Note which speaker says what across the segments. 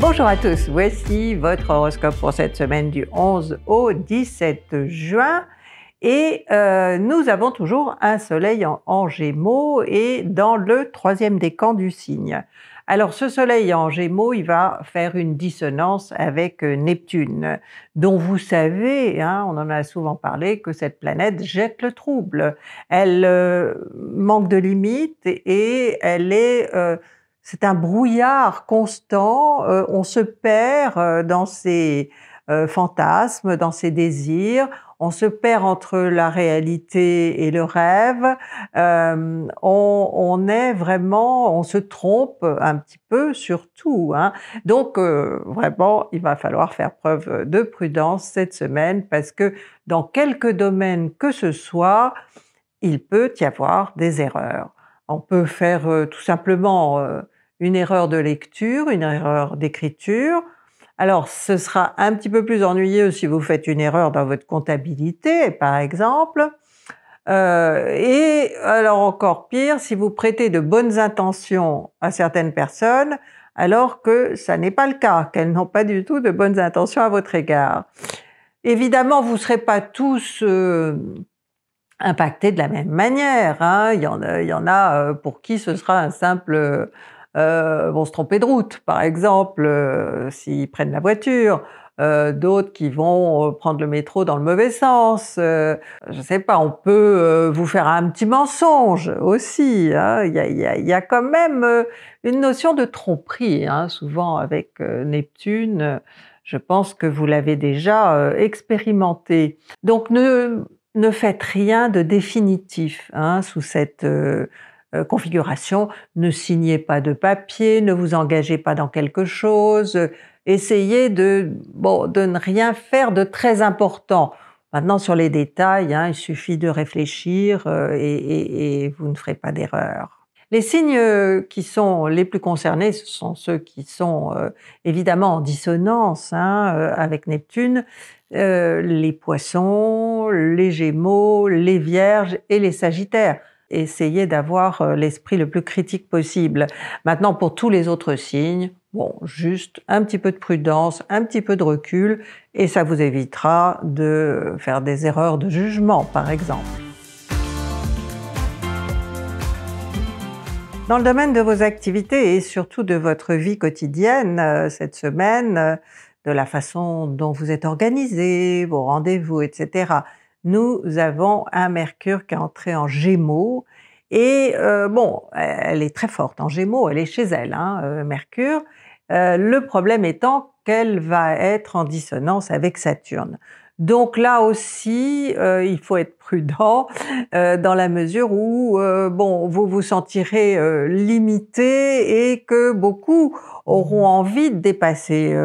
Speaker 1: Bonjour à tous, voici votre horoscope pour cette semaine du 11 au 17 juin. Et euh, nous avons toujours un soleil en, gémeaux et dans le troisième décan du signe. Alors ce soleil en gémeaux, il va faire une dissonance avec euh, Neptune, dont vous savez, hein, on en a souvent parlé, que cette planète jette le trouble. Elle euh, manque de limites et elle est c'est un brouillard constant, euh, on se perd euh, dans ses euh, fantasmes, dans ses désirs, on se perd entre la réalité et le rêve, on, est vraiment, on se trompe un petit peu sur tout. Hein. Donc vraiment, il va falloir faire preuve de prudence cette semaine parce que dans quelques domaines que ce soit, il peut y avoir des erreurs. On peut faire tout simplement une erreur de lecture, une erreur d'écriture. Alors, ce sera un petit peu plus ennuyeux si vous faites une erreur dans votre comptabilité, par exemple. Euh, et alors encore pire, si vous prêtez de bonnes intentions à certaines personnes, alors que ça n'est pas le cas, qu'elles n'ont pas du tout de bonnes intentions à votre égard. Évidemment, vous ne serez pas tous euh, impactés de la même manière. Hein. il, y en a, euh, pour qui ce sera un simple euh, vont se tromper de route, par exemple, euh, s'ils prennent la voiture. Euh, d'autres qui vont prendre le métro dans le mauvais sens. Je je sais pas, on peut vous faire un petit mensonge aussi. Hein. Il y, a, quand même une notion de tromperie, hein, souvent avec Neptune. Je pense que vous l'avez déjà expérimenté. Donc ne, faites rien de définitif hein, sous cette euh, configuration. Ne signez pas de papier, ne vous engagez pas dans quelque chose. essayez de, bon, de ne rien faire de très important. Maintenant, sur les détails, hein, il suffit de réfléchir euh, et, vous ne ferez pas d'erreur. Les signes euh, qui sont les plus concernés, ce sont ceux qui sont évidemment en dissonance hein, avec Neptune, les poissons, les gémeaux, les vierges et les sagittaires. Essayez d'avoir euh, l'esprit le plus critique possible. Maintenant, pour tous les autres signes, bon, juste un petit peu de prudence, un petit peu de recul, et ça vous évitera de faire des erreurs de jugement, par exemple. Dans le domaine de vos activités et surtout de votre vie quotidienne, euh, cette semaine, euh, de la façon dont vous êtes organisé, vos rendez-vous, etc nous avons un Mercure qui est entré en Gémeaux. Et euh, bon, elle est très forte en Gémeaux, elle est chez elle, hein, euh, Mercure. Euh, le problème étant qu'elle va être en dissonance avec Saturne. Donc là aussi, euh, il faut être prudent euh, dans la mesure où euh, bon, vous vous sentirez limité et que beaucoup auront mmh. envie de dépasser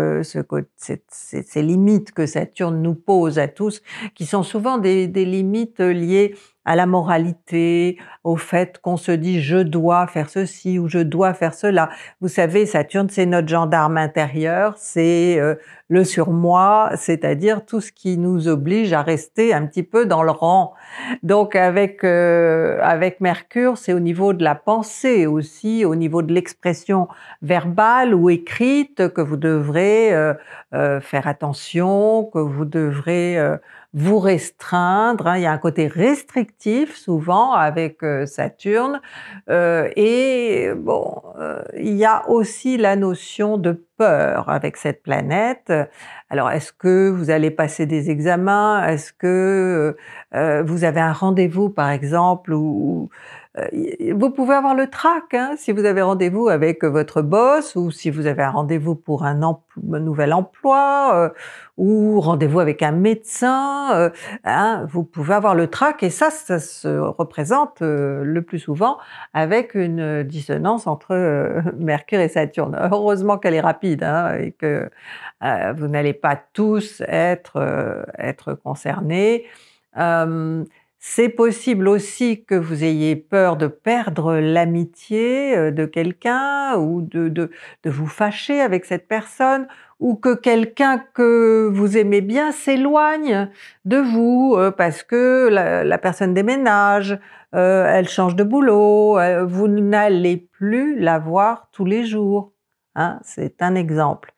Speaker 1: ces, limites que Saturne nous pose à tous, qui sont souvent des limites liées à la moralité, au fait qu'on se dit je dois faire ceci ou je dois faire cela. Vous savez, Saturne, c'est notre gendarme intérieur, c'est euh, le surmoi, c'est-à-dire tout ce qui nous oblige à rester un petit peu dans le rang. Donc avec euh, avec Mercure, c'est au niveau de la pensée aussi, au niveau de l'expression verbale ou écrite que vous devrez euh, faire attention, que vous devrez vous restreindre. Hein. Il y a un côté restrictif souvent avec euh, Saturne. Euh, et bon, euh, il y a aussi la notion de peur avec cette planète. Alors, est-ce que vous allez passer des examens Est-ce que vous avez un rendez-vous, par exemple, ou euh, vous pouvez avoir le trac hein, si vous avez rendez-vous avec votre boss ou si vous avez un rendez-vous pour un, nouvel emploi euh, ou rendez-vous avec un médecin. Euh, hein, vous pouvez avoir le trac et ça, ça se représente le plus souvent avec une dissonance entre Mercure et Saturne. Heureusement qu'elle est rapide hein, et que vous n'allez pas tous être, être concernés. C'est possible aussi que vous ayez peur de perdre l'amitié euh, de quelqu'un ou de, de, vous fâcher avec cette personne ou que quelqu'un que vous aimez bien s'éloigne de vous euh, parce que la, personne déménage, euh, elle change de boulot, vous n'allez plus la voir tous les jours. Hein. C'est un exemple.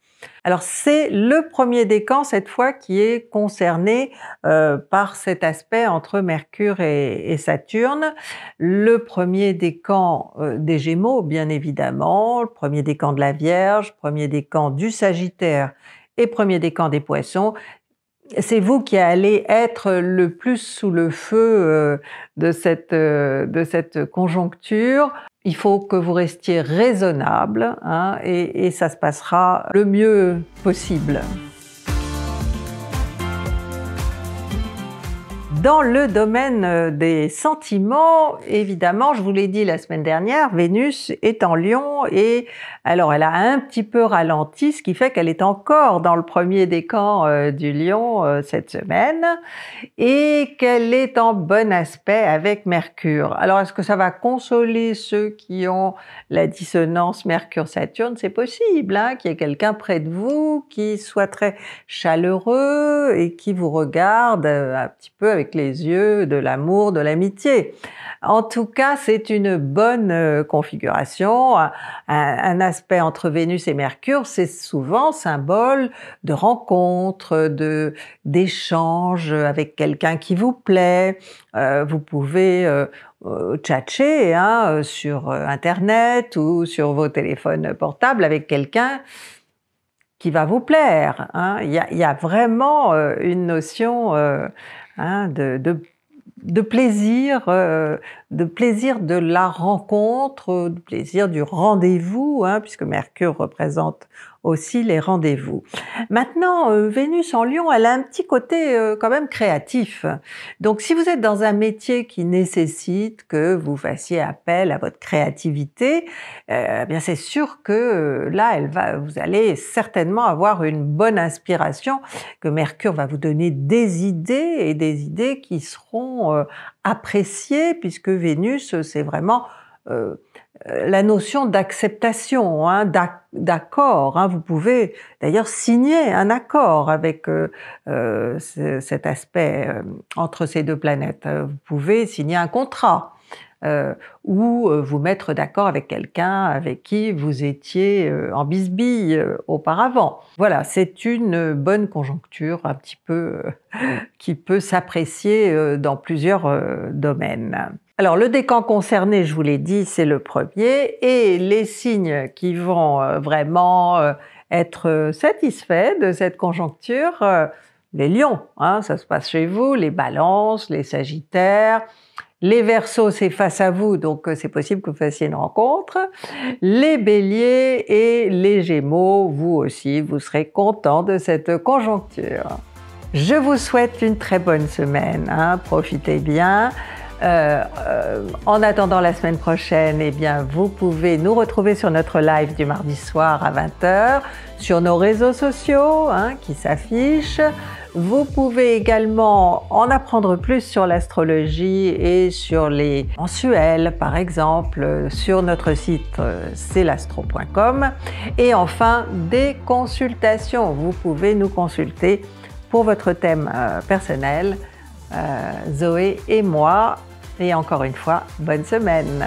Speaker 1: Alors c'est le premier décan cette fois qui est concerné euh, par cet aspect entre Mercure et, Saturne. Le premier décan camps euh, des Gémeaux, bien évidemment, le premier décan de la Vierge, premier décan du Sagittaire et premier décan des Poissons. C'est vous qui allez être le plus sous le feu euh, de cette conjoncture. Il faut que vous restiez raisonnable hein, et, et ça se passera le mieux possible. Dans le domaine euh, des sentiments, évidemment, je vous l'ai dit la semaine dernière, Vénus est en Lion et alors elle a un petit peu ralenti, ce qui fait qu'elle est encore dans le premier décan euh, du Lion euh, cette semaine et qu'elle est en bon aspect avec Mercure. Alors est-ce que ça va consoler ceux qui ont la dissonance Mercure-Saturne C'est possible, hein, qu'il y ait quelqu'un près de vous qui soit très chaleureux et qui vous regarde un petit peu avec les yeux de l'amour, de l'amitié. En tout cas, c'est une bonne euh, configuration. Un, aspect entre Vénus et Mercure, c'est souvent symbole de rencontre, de d'échange avec quelqu'un qui vous plaît. Euh, vous pouvez euh, tchatcher hein, sur Internet ou sur vos téléphones portables avec quelqu'un qui va vous plaire. Hein. il y, a, vraiment une notion Hein, de, de, plaisir, euh, de plaisir de la rencontre, de plaisir du rendez-vous, hein, puisque Mercure représente aussi les rendez-vous. Maintenant, euh, Vénus en Lion, elle a un petit côté euh, quand même créatif. Donc si vous êtes dans un métier qui nécessite que vous fassiez appel à votre créativité, euh, eh bien c'est sûr que là, elle va, vous allez certainement avoir une bonne inspiration, que Mercure va vous donner des idées et des idées qui seront appréciées puisque Vénus, c'est vraiment euh, la notion d'acceptation, hein, d'accord. Hein. vous pouvez d'ailleurs signer un accord avec euh, euh, cet aspect entre ces deux planètes. Vous pouvez signer un contrat euh, ou euh, vous mettre d'accord avec quelqu'un avec qui vous étiez euh, en bisbille auparavant. Voilà, c'est une bonne conjoncture un petit peu qui peut s'apprécier dans plusieurs domaines. Alors le décan concerné, je vous l'ai dit, c'est le premier, et les signes qui vont vraiment être satisfaits de cette conjoncture, les lions, hein, ça se passe chez vous, les balances, les sagittaires, les versos, c'est face à vous, donc euh, c'est possible que vous fassiez une rencontre. Les béliers et les gémeaux, vous aussi, vous serez contents de cette conjoncture. Je vous souhaite une très bonne semaine, hein. profitez bien. Euh, euh, en attendant la semaine prochaine, eh bien, vous pouvez nous retrouver sur notre live du mardi soir à 20h, sur nos réseaux sociaux hein, qui s'affichent. Vous pouvez également en apprendre plus sur l'astrologie et sur les mensuels, par exemple, sur notre site euh, celastro.com. Et enfin, des consultations. Vous pouvez nous consulter pour votre thème euh, personnel, euh, Zoé et moi. Et encore une fois, bonne semaine